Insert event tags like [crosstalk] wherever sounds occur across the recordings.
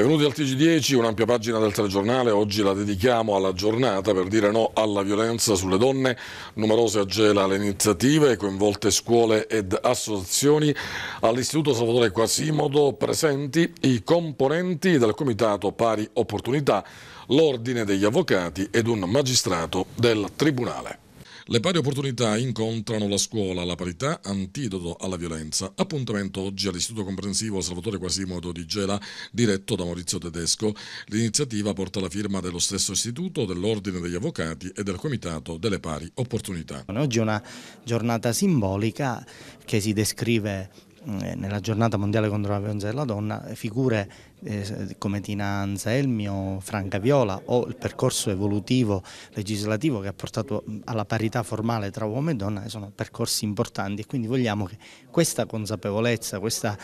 Benvenuti al TG10, un'ampia pagina del telegiornale, oggi la dedichiamo alla giornata per dire no alla violenza sulle donne, numerose a Gela le iniziative, coinvolte scuole ed associazioni, all'Istituto Salvatore Quasimodo presenti i componenti del Comitato Pari Opportunità, l'Ordine degli Avvocati ed un magistrato del Tribunale. Le pari opportunità incontrano la scuola, la parità, antidoto alla violenza. Appuntamento oggi all'Istituto Comprensivo Salvatore Quasimodo di Gela, diretto da Maurizio Tedesco. L'iniziativa porta la firma dello stesso istituto, dell'Ordine degli Avvocati e del Comitato delle Pari Opportunità. Oggi è una giornata simbolica che si descrive eh, nella giornata mondiale contro la violenza della donna eh, figure eh, come Tina Anselmio, Franca Viola o il percorso evolutivo legislativo che ha portato alla parità formale tra uomo e donna eh, sono percorsi importanti e quindi vogliamo che questa consapevolezza, questa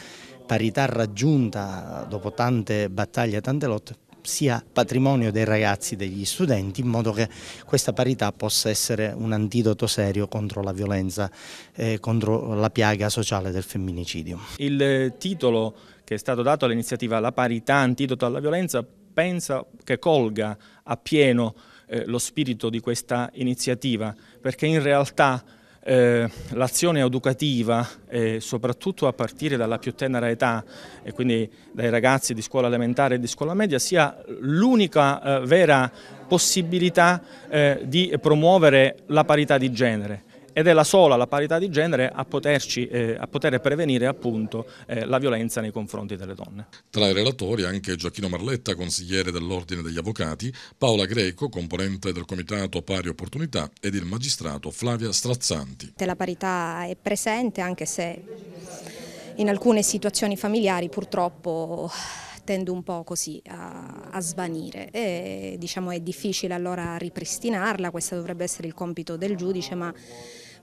parità raggiunta dopo tante battaglie e tante lotte sia patrimonio dei ragazzi, degli studenti, in modo che questa parità possa essere un antidoto serio contro la violenza, eh, contro la piaga sociale del femminicidio. Il titolo che è stato dato all'iniziativa La parità, antidoto alla violenza, pensa che colga appieno eh, lo spirito di questa iniziativa, perché in realtà eh, l'azione educativa, eh, soprattutto a partire dalla più tenera età, e quindi dai ragazzi di scuola elementare e di scuola media, sia l'unica eh, vera possibilità eh, di promuovere la parità di genere ed è la sola, la parità di genere, a, poterci, eh, a poter prevenire appunto eh, la violenza nei confronti delle donne. Tra i relatori anche Gioacchino Marletta, consigliere dell'Ordine degli Avvocati, Paola Greco, componente del Comitato Pari Opportunità ed il magistrato Flavia Strazzanti. La parità è presente anche se in alcune situazioni familiari purtroppo tende un po' così a, a svanire e diciamo è difficile allora ripristinarla, questo dovrebbe essere il compito del giudice ma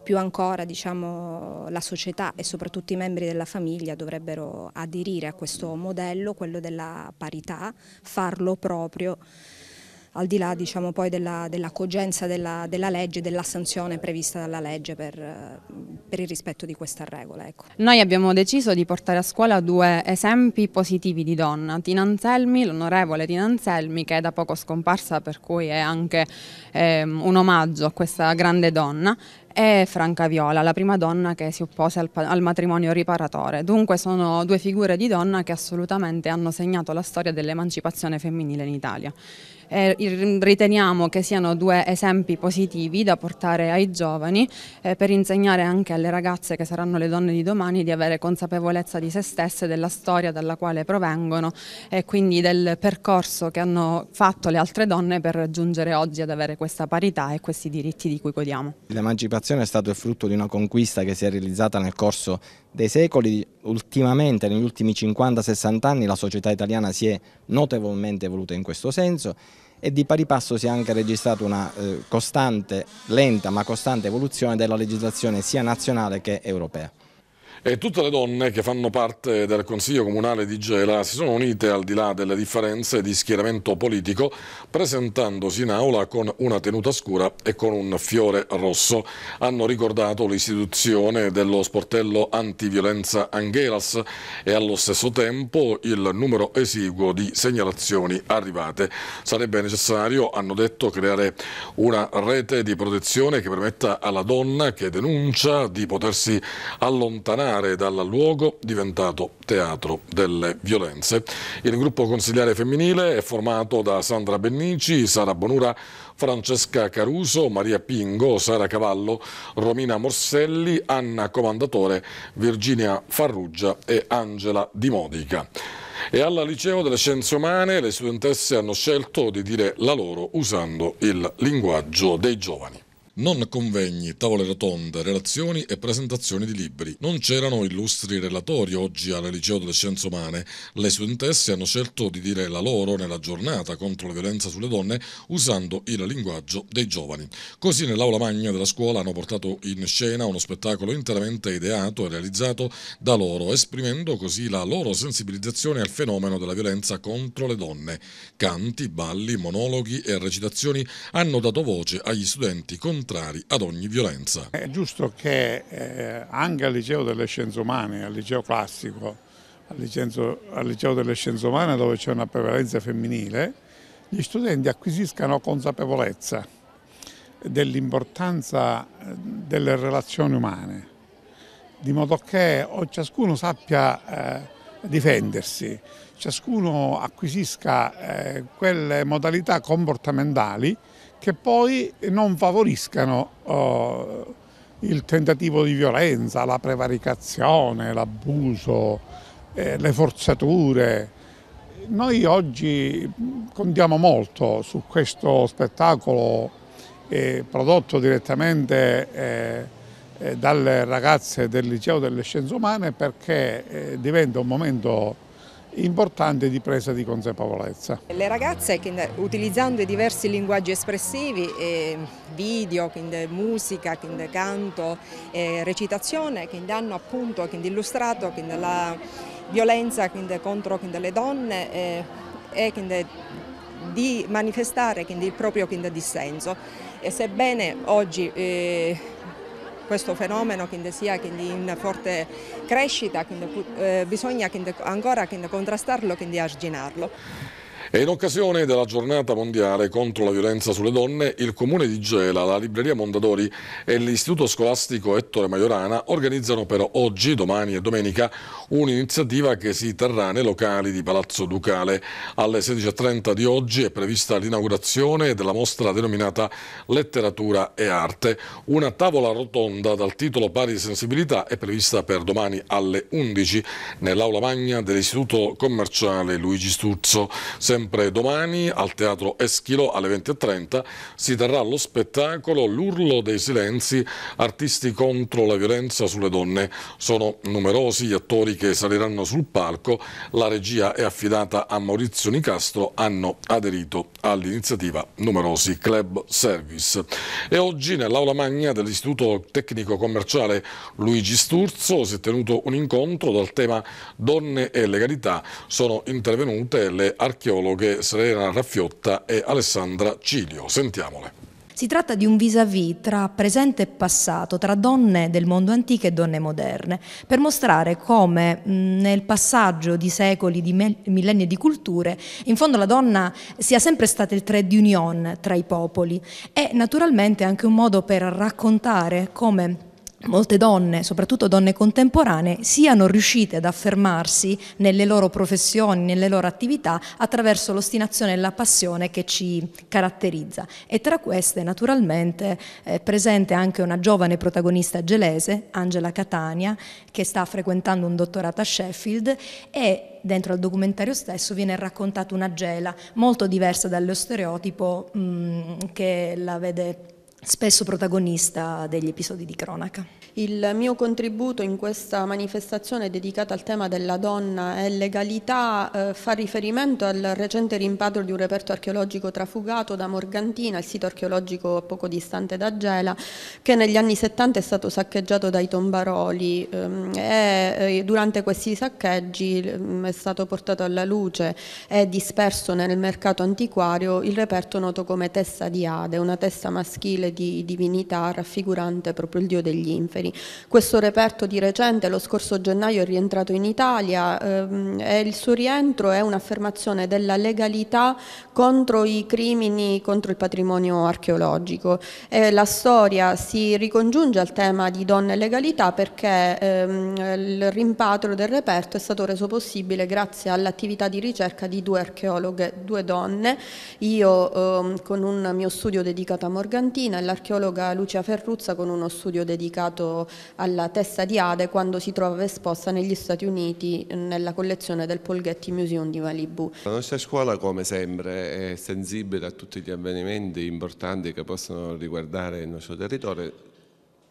più ancora diciamo, la società e soprattutto i membri della famiglia dovrebbero aderire a questo modello, quello della parità, farlo proprio al di là diciamo, poi della, della cogenza della, della legge e della sanzione prevista dalla legge per, per il rispetto di questa regola. Ecco. Noi abbiamo deciso di portare a scuola due esempi positivi di donna, Tina Anselmi, l'onorevole Tina Anselmi che è da poco scomparsa per cui è anche eh, un omaggio a questa grande donna e Franca Viola, la prima donna che si oppose al, al, matrimonio riparatore. Dunque sono due figure di donna che assolutamente hanno segnato la storia dell'emancipazione femminile in Italia eh, mm, riteniamo che siano due esempi positivi da portare ai giovani eh, per insegnare anche alle ragazze che saranno le donne di domani di avere consapevolezza di se stesse, della storia dalla quale provengono e quindi del percorso che hanno fatto le altre donne per raggiungere oggi ad avere questa parità e questi diritti di cui godiamo. L'emancipazione è stato il frutto di una conquista che si è realizzata nel corso dei secoli, ultimamente negli ultimi 50-60 anni la società italiana si è notevolmente evoluta in questo senso e di pari passo si è anche registrata una eh, costante, lenta ma costante evoluzione della legislazione sia nazionale che europea. E tutte le donne che fanno parte del Consiglio Comunale di Gela si sono unite al di là delle differenze di schieramento politico presentandosi in aula con una tenuta scura e con un fiore rosso. Hanno ricordato l'istituzione dello sportello antiviolenza Anghelas e allo stesso tempo il numero esiguo di segnalazioni arrivate. Sarebbe necessario, hanno detto, creare una rete di protezione che permetta alla donna che denuncia di potersi allontanare familiare dal luogo diventato teatro delle violenze. Il gruppo consigliare femminile è formato da Sandra Bennici, Sara Bonura, Francesca Caruso, Maria Pingo, Sara Cavallo, Romina Morselli, Anna Comandatore, Virginia Farrugia e Angela Di Modica. E al Liceo delle Scienze Umane le studentesse hanno scelto di dire la loro usando il linguaggio dei giovani. Non convegni, tavole rotonde, relazioni e presentazioni di libri. Non c'erano illustri relatori oggi al Liceo delle Scienze Umane. Le studentesse hanno scelto di dire la loro nella giornata contro la violenza sulle donne usando il linguaggio dei giovani. Così nell'aula magna della scuola hanno portato in scena uno spettacolo interamente ideato e realizzato da loro, esprimendo così la loro sensibilizzazione al fenomeno della violenza contro le donne. Canti, balli, monologhi e recitazioni hanno dato voce agli studenti con contrari ad ogni violenza. È giusto che eh, anche al liceo delle scienze umane, al liceo classico, al liceo, al liceo delle scienze umane dove c'è una prevalenza femminile, gli studenti acquisiscano consapevolezza dell'importanza eh, delle relazioni umane, di modo che ciascuno sappia eh, difendersi, ciascuno acquisisca eh, quelle modalità comportamentali che poi non favoriscano uh, il tentativo di violenza, la prevaricazione, l'abuso, eh, le forzature. Noi oggi contiamo molto su questo spettacolo eh, prodotto direttamente eh, eh dalle ragazze del Liceo delle Scienze Umane perché eh, diventa un momento importante di presa di consapevolezza. Le ragazze utilizzando i diversi linguaggi espressivi, eh, video, musica, canto, eh, recitazione, hanno appunto illustrato la violenza contro le donne eh, e di manifestare il proprio dissenso. E sebbene oggi questo fenomeno sia in forte crescita, eh, bisogna ancora contrastarlo e arginarlo. E in occasione della giornata mondiale contro la violenza sulle donne, il Comune di Gela, la Libreria Mondadori e l'Istituto Scolastico Ettore Maiorana organizzano per oggi, domani e domenica un'iniziativa che si terrà nei locali di Palazzo Ducale. Alle 16.30 di oggi è prevista l'inaugurazione della mostra denominata Letteratura e Arte. Una tavola rotonda dal titolo Pari Sensibilità è prevista per domani alle 11 nell'aula magna dell'Istituto Commerciale Luigi Sturzo. Sempre domani al Teatro Eschilo alle 20.30 si terrà lo spettacolo L'urlo dei silenzi, artisti contro la violenza sulle donne. Sono numerosi gli attori che che saliranno sul palco, la regia è affidata a Maurizio Nicastro, hanno aderito all'iniziativa numerosi club service. E oggi nell'aula magna dell'Istituto Tecnico Commerciale Luigi Sturzo si è tenuto un incontro dal tema Donne e legalità. Sono intervenute le archeologhe Serena Raffiotta e Alessandra Cilio. Sentiamole. Si tratta di un vis-à-vis -vis tra presente e passato, tra donne del mondo antico e donne moderne, per mostrare come nel passaggio di secoli, di millenni e di culture, in fondo la donna sia sempre stata il thread di union tra i popoli e naturalmente anche un modo per raccontare come molte donne, soprattutto donne contemporanee, siano riuscite ad affermarsi nelle loro professioni, nelle loro attività, attraverso l'ostinazione e la passione che ci caratterizza. E tra queste, naturalmente, è presente anche una giovane protagonista gelese, Angela Catania, che sta frequentando un dottorato a Sheffield e dentro al documentario stesso viene raccontata una gela molto diversa dallo stereotipo mh, mm, che la vede spesso protagonista degli episodi di cronaca. Il mio contributo in questa manifestazione dedicata al tema della donna e legalità eh, fa riferimento al recente rimpatrio di un reperto archeologico trafugato da Morgantina, il sito archeologico poco distante da Gela, che negli anni 70 è stato saccheggiato dai tombaroli ehm, e eh, durante questi saccheggi ehm, è stato portato alla luce e disperso nel mercato antiquario il reperto noto come Tessa di Ade, una testa maschile di divinità raffigurante proprio il dio degli inferi. Questo reperto di recente, lo scorso gennaio, è rientrato in Italia ehm, e il suo rientro è un'affermazione della legalità contro i crimini contro il patrimonio archeologico. E la storia si ricongiunge al tema di donne e legalità perché ehm, il rimpatrio del reperto è stato reso possibile grazie all'attività di ricerca di due archeologhe, due donne, io ehm, con un mio studio dedicato a Morgantina l'archeologa Lucia Ferruzza con uno studio dedicato alla testa di Ade quando si trova esposta negli Stati Uniti nella collezione del Polghetti Museum di Malibu. La nostra scuola come sempre è sensibile a tutti gli avvenimenti importanti che possono riguardare il nostro territorio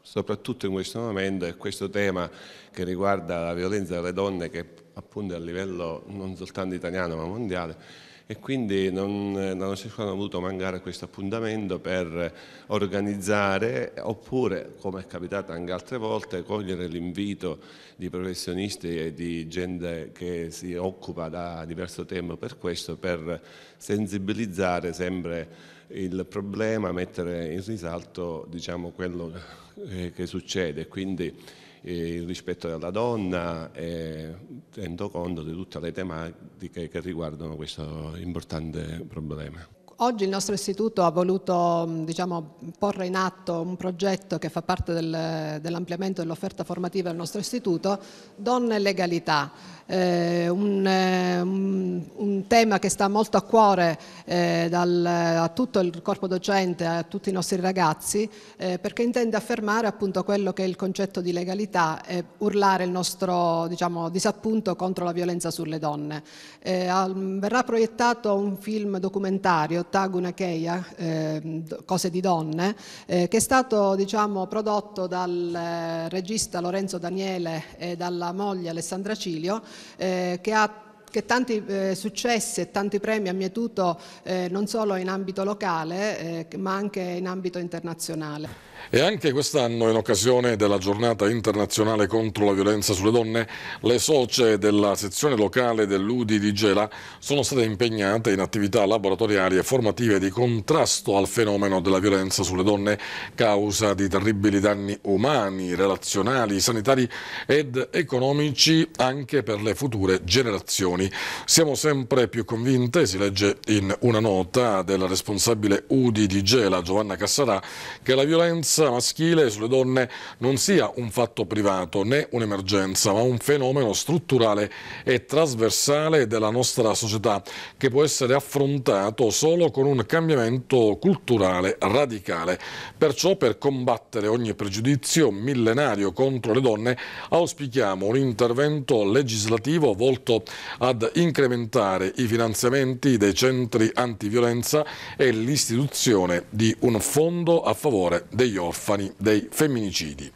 soprattutto in questo momento è questo tema che riguarda la violenza delle donne che appunto a livello non soltanto italiano ma mondiale e quindi non, non si voluto mancare questo appuntamento per organizzare oppure, come è capitato anche altre volte, cogliere l'invito di professionisti e di gente che si occupa da diverso tempo per questo, per sensibilizzare sempre il problema, mettere in risalto diciamo, quello che succede. Quindi, il rispetto della donna, e tenendo conto di tutte le tematiche che riguardano questo importante problema. Oggi il nostro istituto ha voluto mm, diciamo, porre in atto un progetto che fa parte del, dell'ampliamento dell'offerta formativa del nostro istituto, Donne e Legalità, eh, un, eh, un, un, tema che sta molto a cuore eh, dal, a tutto il corpo docente, a tutti i nostri ragazzi, eh, perché intende affermare appunto quello che è il concetto di legalità e urlare il nostro diciamo, disappunto contro la violenza sulle donne. Eh, verrà proiettato un film documentario Taguna Keia, eh, Cose di donne, eh, che è stato diciamo, prodotto dal eh, regista Lorenzo Daniele e dalla moglie Alessandra Cilio, eh, che ha che tanti eh, successi e tanti premi ha mietuto eh, non solo in ambito locale eh, ma anche in ambito internazionale. E anche quest'anno, in occasione della giornata internazionale contro la violenza sulle donne, le socie della sezione locale dell'Udi di Gela sono state impegnate in attività laboratoriali e formative di contrasto al fenomeno della violenza sulle donne, causa di terribili danni umani, relazionali, sanitari ed economici anche per le future generazioni. Siamo sempre più convinte, si legge in una nota del responsabile Udi di Gela, Giovanna Cassarà, che la violenza violenza maschile sulle donne non sia un fatto privato né un'emergenza, ma un fenomeno strutturale e trasversale della nostra società che può essere affrontato solo con un cambiamento culturale radicale. Perciò per combattere ogni pregiudizio millenario contro le donne auspichiamo un intervento legislativo volto ad incrementare i finanziamenti dei centri antiviolenza e l'istituzione di un fondo a favore degli orfani dei femminicidi.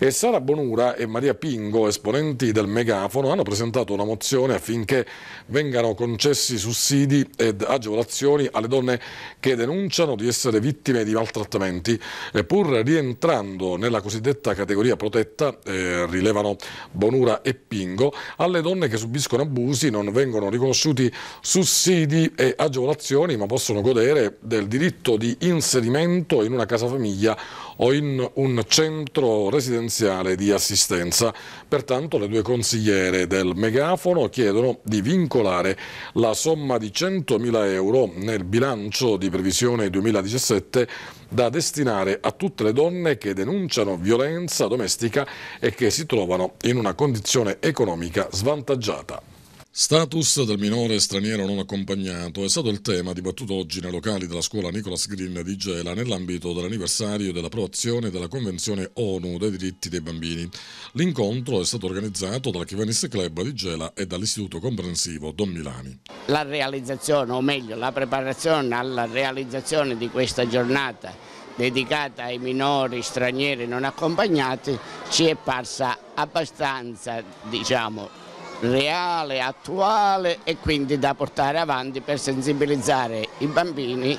E Sara Bonura e Maria Pingo, esponenti del Megafono, hanno presentato una mozione affinché vengano concessi sussidi ed agevolazioni alle donne che denunciano di essere vittime di maltrattamenti, pur rientrando nella cosiddetta categoria protetta, eh, rilevano Bonura e Pingo, alle donne che subiscono abusi non vengono riconosciuti sussidi e agevolazioni ma possono godere del diritto di inserimento in una casa famiglia o in un centro residenziale di assistenza. Pertanto le due consigliere del megafono chiedono di vincolare la somma di 100.000 euro nel bilancio di previsione 2017 da destinare a tutte le donne che denunciano violenza domestica e che si trovano in una condizione economica svantaggiata. Status del minore straniero non accompagnato è stato il tema dibattuto oggi nei locali della scuola Nicholas Green di Gela nell'ambito dell'anniversario dell'approvazione della Convenzione ONU dei diritti dei bambini. L'incontro è stato organizzato dalla Chivanis Club di Gela e dall'Istituto Comprensivo Don Milani. La realizzazione, o meglio la preparazione alla realizzazione di questa giornata dedicata ai minori stranieri non accompagnati ci è parsa abbastanza, diciamo, reale, attuale e quindi da portare avanti per sensibilizzare i bambini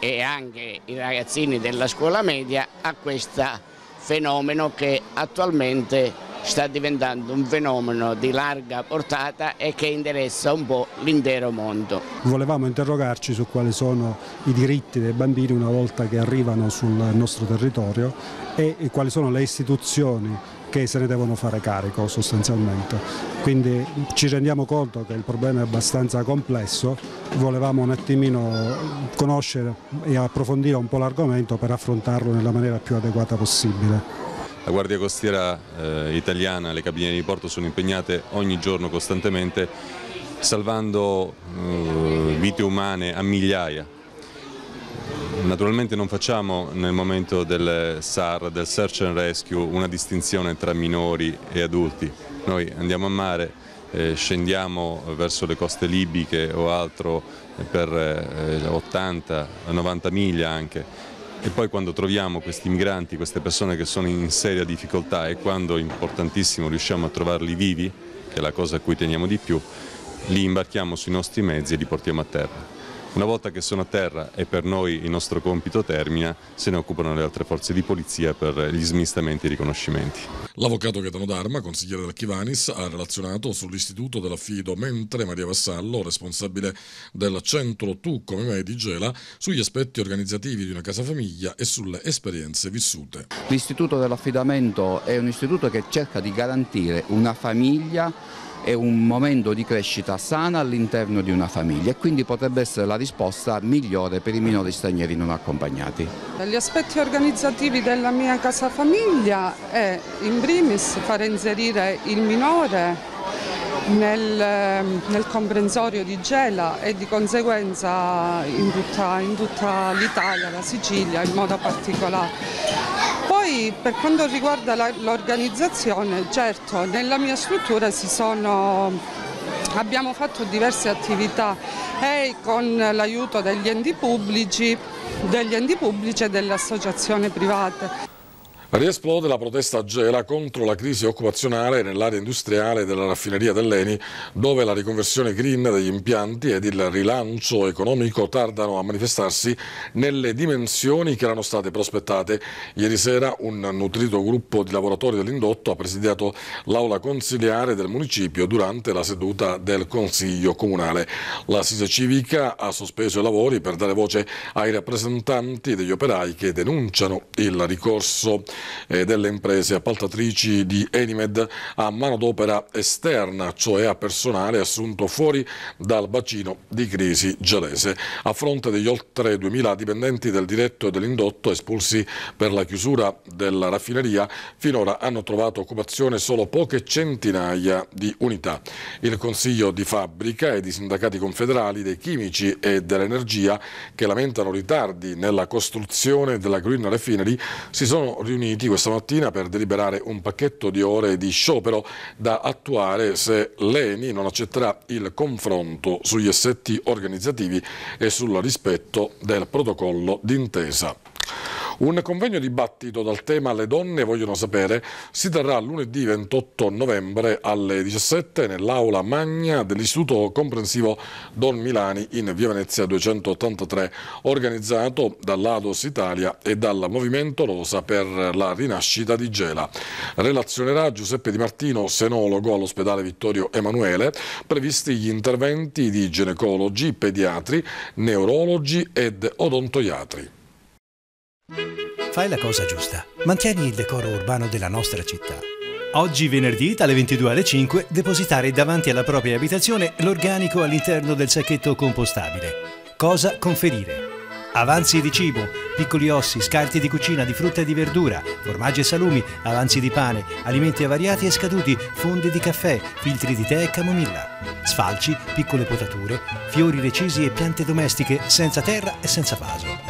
e anche i ragazzini della scuola media a questo fenomeno che attualmente sta diventando un fenomeno di larga portata e che interessa un po' l'intero mondo. Volevamo interrogarci su quali sono i diritti dei bambini una volta che arrivano sul nostro territorio e quali sono le istituzioni che se ne devono fare carico sostanzialmente. Quindi ci rendiamo conto che il problema è abbastanza complesso, volevamo un attimino conoscere e approfondire un po' l'argomento per affrontarlo nella maniera più adeguata possibile. La Guardia Costiera eh, italiana, le cabine di porto sono impegnate ogni giorno costantemente salvando eh, vite umane a migliaia Naturalmente non facciamo nel momento del SAR, del Search and Rescue, una distinzione tra minori e adulti. Noi andiamo a mare, eh, scendiamo verso le coste libiche o altro eh, per eh, 80-90 miglia anche e poi quando troviamo questi migranti, queste persone che sono in seria difficoltà e quando, importantissimo, riusciamo a trovarli vivi, che è la cosa a cui teniamo di più, li imbarchiamo sui nostri mezzi e li portiamo a terra. Una volta che sono a terra e per noi il nostro compito termina, se ne occupano le altre forze di polizia per gli smistamenti e i riconoscimenti. L'avvocato Gaetano D'Arma, consigliere del Chivanis, ha relazionato sull'istituto dell'affido, mentre Maria Vassallo, responsabile del centro Tu come me di Gela, sugli aspetti organizzativi di una casa famiglia e sulle esperienze vissute. L'istituto dell'affidamento è un istituto che cerca di garantire una famiglia è un momento di crescita sana all'interno di una famiglia e quindi potrebbe essere la risposta migliore per i minori stranieri non accompagnati. Gli aspetti organizzativi della mia casa famiglia è in primis fare inserire il minore nel, nel, comprensorio di Gela e di conseguenza in tutta, in tutta l'Italia, la Sicilia in modo particolare. Poi per quanto riguarda l'organizzazione, certo, nella mia struttura sono, abbiamo fatto diverse attività e con l'aiuto degli enti pubblici, degli enti pubblici e delle associazioni private. Riesplode la protesta a Gela contro la crisi occupazionale nell'area industriale della raffineria dell'Eni, dove la riconversione green degli impianti ed il rilancio economico tardano a manifestarsi nelle dimensioni che erano state prospettate. Ieri sera un nutrito gruppo di lavoratori dell'indotto ha presidiato l'aula consiliare del municipio durante la seduta del Consiglio Comunale. La Sisa Civica ha sospeso i lavori per dare voce ai rappresentanti degli operai che denunciano il ricorso eh, delle imprese appaltatrici di Enimed a manodopera esterna, cioè a personale assunto fuori dal bacino di crisi gelese. A fronte degli oltre 2.000 dipendenti del diretto e dell'indotto espulsi per la chiusura della raffineria, finora hanno trovato occupazione solo poche centinaia di unità. Il Consiglio di Fabbrica e di sindacati confederali dei chimici e dell'energia che lamentano ritardi nella costruzione della Green Refinery si sono riuniti riuniti questa mattina per deliberare un pacchetto di ore di sciopero da attuare se l'ENI non accetterà il confronto sugli assetti organizzativi e sul rispetto del protocollo d'intesa. Un convegno dibattito dal tema Le donne vogliono sapere si terrà lunedì 28 novembre alle 17 nell'aula magna dell'Istituto Comprensivo Don Milani in Via Venezia 283, organizzato dall'Ados Italia e dal Movimento Rosa per la rinascita di Gela. Relazionerà Giuseppe Di Martino, senologo all'ospedale Vittorio Emanuele, previsti gli interventi di ginecologi, pediatri, neurologi ed odontoiatri. Fai la cosa giusta. Mantieni il decoro urbano della nostra città. Oggi venerdì dalle 22 alle 5 depositare davanti alla propria abitazione l'organico all'interno del sacchetto compostabile. Cosa conferire? Avanzi di cibo, piccoli ossi, scarti di cucina, di frutta e di verdura, formaggi e salumi, avanzi di pane, alimenti avariati e scaduti, fondi di caffè, filtri di tè e camomilla, sfalci, piccole potature, fiori recisi e piante domestiche senza terra e senza vaso.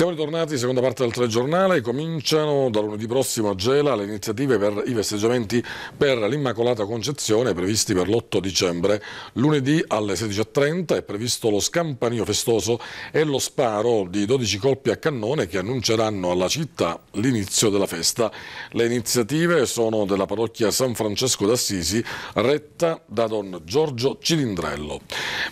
Siamo ritornati, seconda parte del telegiornale, cominciano da lunedì prossimo a Gela le iniziative per i festeggiamenti per l'Immacolata Concezione previsti per l'8 dicembre. Lunedì alle 16.30 è previsto lo scampanio festoso e lo sparo di 12 colpi a cannone che annunceranno alla città l'inizio della festa. Le iniziative sono della parrocchia San Francesco d'Assisi, retta da Don Giorgio Cilindrello.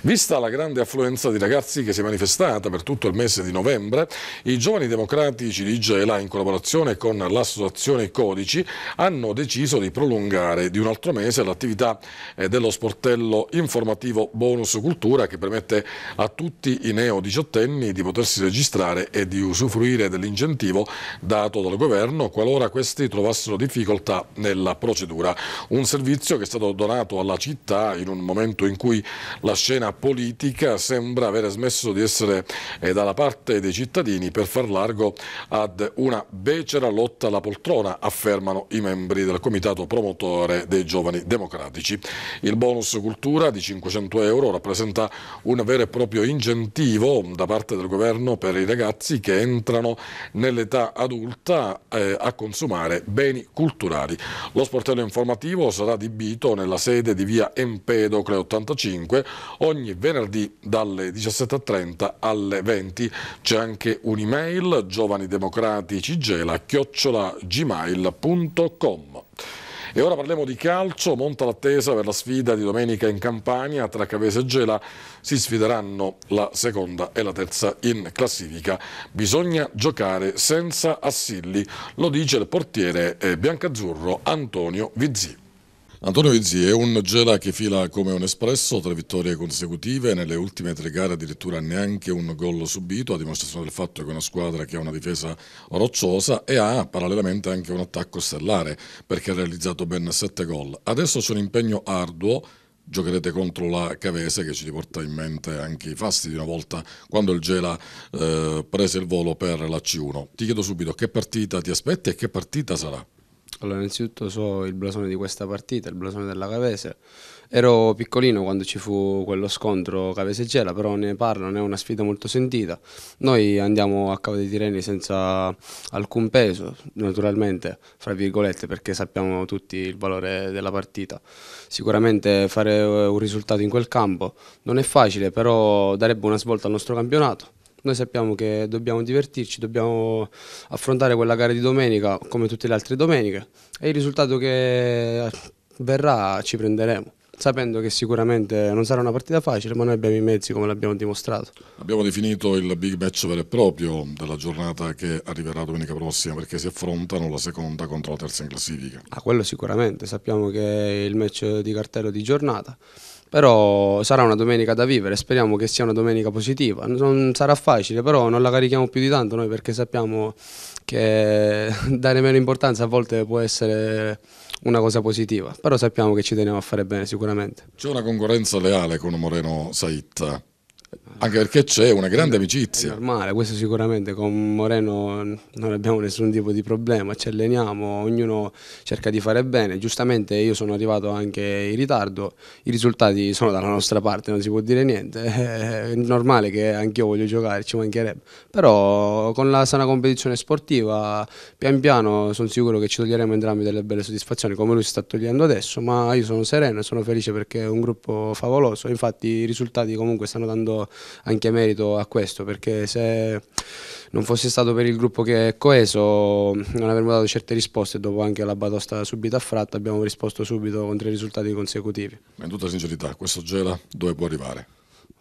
Vista la grande affluenza di ragazzi che si è manifestata per tutto il mese di novembre, i giovani democratici di Gela, in collaborazione con l'associazione Codici, hanno deciso di prolungare di un altro mese l'attività eh, dello sportello informativo Bonus Cultura che permette a tutti i neo diciottenni di potersi registrare e di usufruire dell'incentivo dato dal governo qualora questi trovassero difficoltà nella procedura. Un servizio che è stato donato alla città in un momento in cui la scena politica sembra aver smesso di essere eh, dalla parte dei cittadini Salvini per far largo ad una becera lotta alla poltrona, affermano i membri del comitato promotore dei giovani democratici. Il bonus cultura di 500 euro rappresenta un vero e proprio incentivo da parte del governo per i ragazzi che entrano nell'età adulta eh, a consumare beni culturali. Lo sportello informativo sarà adibito nella sede di via Empedocle 85 ogni venerdì dalle 17.30 alle 20. C'è anche un un'email giovanidemocraticigela.gmail.com e ora parliamo di calcio, monta l'attesa per la sfida di domenica in Campania, tra Cavese e Gela si sfideranno la seconda e la terza in classifica. Bisogna giocare senza assilli, lo dice il portiere eh, biancazzurro Antonio Vizzi. Antonio Izzi è un Gela che fila come un espresso, tre vittorie consecutive, nelle ultime tre gare addirittura neanche un gol subito, a dimostrazione del fatto che è una squadra che ha una difesa rocciosa e ha parallelamente anche un attacco stellare perché ha realizzato ben sette gol. Adesso c'è un impegno arduo giocherete contro la Cavese che ci riporta in mente anche i fasti di una volta quando il Gela eh, prese il volo per la C1. Ti chiedo subito che partita ti aspetti e che partita sarà? Allora, innanzitutto so il blasone di questa partita, il blasone della Cavese. Ero piccolino quando ci fu quello scontro Cavese-Gela, però ne parlano, è una sfida molto sentita. Noi andiamo a Cava dei Tireni senza alcun peso, naturalmente, fra virgolette, perché sappiamo tutti il valore della partita. Sicuramente fare eh, un risultato in quel campo non è facile, però darebbe una svolta al nostro campionato noi sappiamo che dobbiamo divertirci, dobbiamo affrontare quella gara di domenica come tutte le altre domeniche e il risultato che verrà ci prenderemo sapendo che sicuramente non sarà una partita facile, ma noi abbiamo i mezzi come l'abbiamo dimostrato. Abbiamo definito il big match vero e proprio della giornata che arriverà domenica prossima, perché si affrontano la seconda contro la terza in classifica. Ah, quello sicuramente, sappiamo che è il match di cartello di giornata. Però sarà una domenica da vivere, speriamo che sia una domenica positiva. Non sarà facile, però non la carichiamo più di tanto noi perché sappiamo che [laughs] dare meno importanza a volte può essere una cosa positiva, però sappiamo che ci teniamo a fare bene sicuramente. C'è una concorrenza leale con Moreno Saitta anche perché c'è una grande amicizia. È normale, questo sicuramente con Moreno non abbiamo nessun tipo di problema, ci alleniamo, ognuno cerca di fare bene. Giustamente io sono arrivato anche in ritardo, i risultati sono dalla nostra parte, non si può dire niente. [laughs] È normale che anch'io voglio giocare, ci mancherebbe. Però con la sana competizione sportiva, pian piano sono sicuro che ci toglieremo entrambi delle belle soddisfazioni, come lui si sta togliendo adesso, ma io sono sereno e sono felice perché è un gruppo favoloso. Infatti i risultati comunque stanno dando anche merito a questo, perché se non fosse stato per il gruppo che è coeso non avremmo dato certe risposte, dopo anche la batosta subito a fratta abbiamo risposto subito con tre risultati consecutivi. In tutta sincerità, questo Gela dove può arrivare?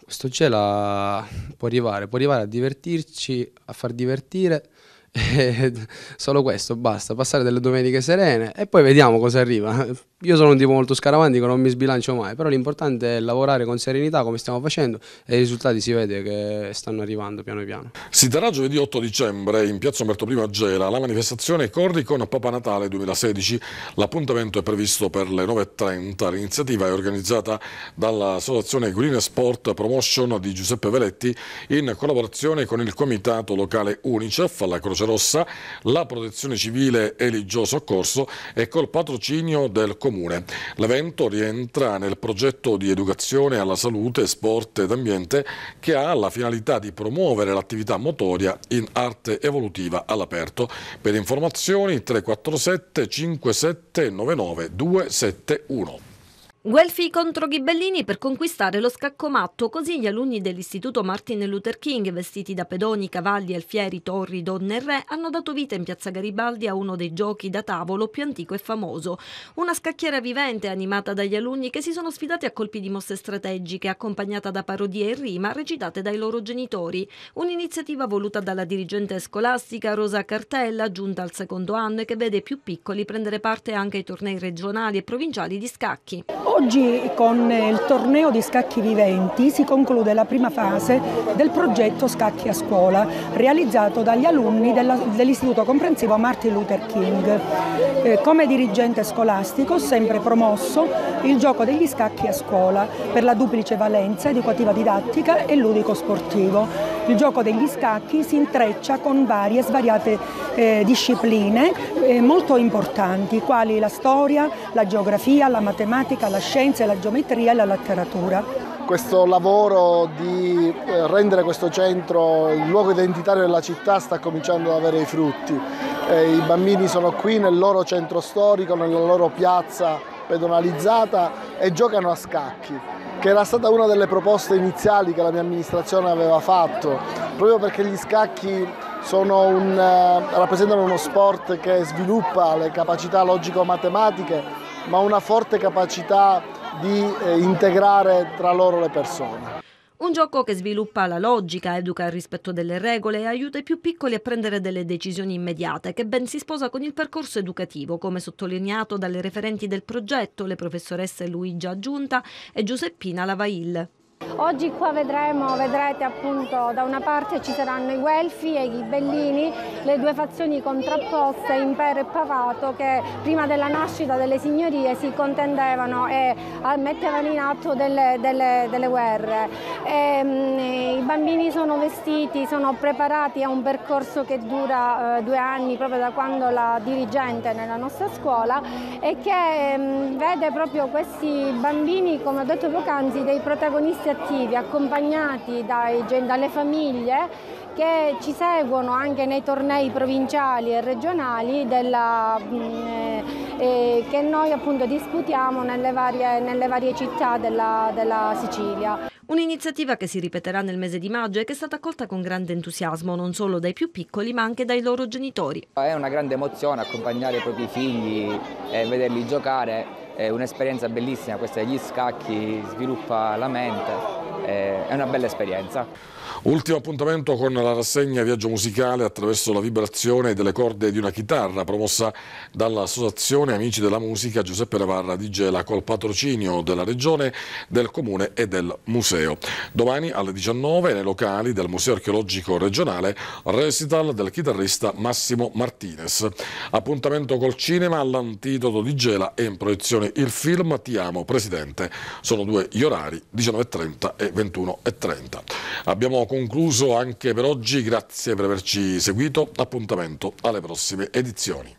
Questo Gela può arrivare, può arrivare a divertirci, a far divertire [laughs] solo questo, basta, passare delle domeniche serene e poi vediamo cosa arriva. Io sono un tipo molto scaramantico, non mi sbilancio mai, però l'importante è lavorare con serenità come stiamo facendo e i risultati si vede che stanno arrivando piano piano. Si terrà giovedì 8 dicembre in piazza Umberto I a Gela la manifestazione Corri con Papa Natale 2016. L'appuntamento è previsto per le 9.30. L'iniziativa è organizzata dall'associazione Green Sport Promotion di Giuseppe Veletti in collaborazione con il comitato locale Unicef alla Croce Croce Rossa, la Protezione Civile e Eligio Soccorso e col patrocinio del Comune. L'evento rientra nel progetto di educazione alla salute, sport ed ambiente che ha la finalità di promuovere l'attività motoria in arte evolutiva all'aperto. Per informazioni 347 57 99 271. Guelfi contro Ghibellini per conquistare lo scaccomatto, così gli alunni dell'Istituto Martin Luther King, vestiti da pedoni, cavalli, alfieri, torri, donne e re, hanno dato vita in piazza Garibaldi a uno dei giochi da tavolo più antico e famoso. Una scacchiera vivente animata dagli alunni che si sono sfidati a colpi di mosse strategiche, accompagnata da parodie e rima recitate dai loro genitori. Un'iniziativa voluta dalla dirigente scolastica Rosa Cartella, giunta al secondo anno e che vede i più piccoli prendere parte anche ai tornei regionali e provinciali di scacchi. Oh, Oggi con il torneo di scacchi viventi si conclude la prima fase del progetto Scacchi a scuola realizzato dagli alunni dell'Istituto Comprensivo Martin Luther King. Eh, come dirigente scolastico ho sempre promosso il gioco degli scacchi a scuola per la duplice valenza educativa didattica e ludico sportivo. Il gioco degli scacchi si intreccia con varie svariate eh, discipline eh, molto importanti quali la storia, la geografia, la matematica, la scienza scienze, la geometria e la letteratura questo lavoro di eh, rendere questo centro il luogo identitario della città sta cominciando ad avere i frutti. Eh, I bambini sono qui nel loro centro storico, nella loro piazza pedonalizzata e giocano a scacchi, che era stata una delle proposte iniziali che la mia amministrazione aveva fatto, proprio perché gli scacchi un, eh, rappresentano uno sport che sviluppa le capacità logico-matematiche ma una forte capacità di eh, integrare tra loro le persone. Un gioco che sviluppa la logica, educa al rispetto delle regole e aiuta i più piccoli a prendere delle decisioni immediate, che ben si sposa con il percorso educativo, come sottolineato dalle referenti del progetto, le professoresse Luigia Giunta e Giuseppina Lavail. Oggi qua vedremo, vedrete appunto da una parte ci saranno i Guelfi e i Ghibellini, le due fazioni contrapposte, Impero e Pavato, che prima della nascita delle signorie si contendevano e eh, mettevano in atto delle, delle, delle guerre. E, ehm, mh, I bambini sono vestiti, sono preparati a un percorso che dura eh, due anni proprio da quando la dirigente nella nostra scuola e che mh, ehm, vede proprio questi bambini, come ho detto poc'anzi, dei protagonisti ragazzi attivi accompagnati dai, dalle famiglie che ci seguono anche nei tornei provinciali e regionali della, mm, eh, che noi appunto disputiamo nelle varie, nelle varie città della, della Sicilia. Un'iniziativa che si ripeterà nel mese di maggio e che è stata accolta con grande entusiasmo non solo dai più piccoli ma anche dai loro genitori. È una grande emozione accompagnare i propri figli e vederli giocare, è un'esperienza bellissima, questa degli scacchi, sviluppa la mente, è una bella esperienza. Ultimo appuntamento con la rassegna Viaggio Musicale attraverso la vibrazione delle corde di una chitarra promossa dall'Associazione Amici della Musica Giuseppe Navarra di Gela col patrocinio della Regione, del Comune e del Museo. Domani alle 19 nei locali del Museo Archeologico Regionale recital del chitarrista Massimo Martinez. Appuntamento col cinema all'antidoto di Gela e in proiezione il film Ti amo Presidente. Sono due gli orari 19.30 e 21.30. Abbiamo concluso anche per oggi, grazie per averci seguito, appuntamento alle prossime edizioni.